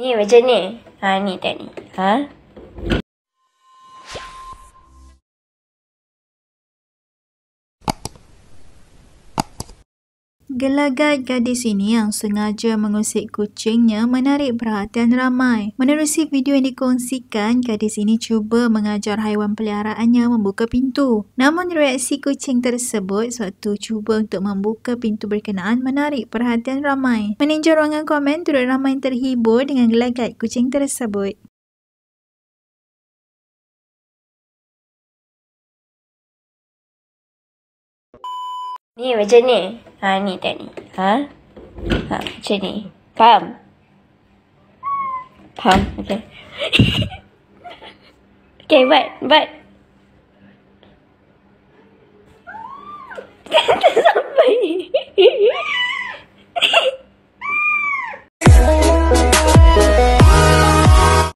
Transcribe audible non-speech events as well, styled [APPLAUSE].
Ni macam ni. Ha ni tak ni. Ha? Gelagat gadis ini yang sengaja mengusik kucingnya menarik perhatian ramai. Menerusi video yang dikongsikan, gadis ini cuba mengajar haiwan peliharaannya membuka pintu. Namun reaksi kucing tersebut suatu cuba untuk membuka pintu berkenaan menarik perhatian ramai. Meninjau ruangan komen, turut ramai terhibur dengan gelagat kucing tersebut. Ni macam ni. Ha ni tak ni. Ha? Ha macam ni. Faham? Faham? Okay. [LAUGHS] okay, but, but.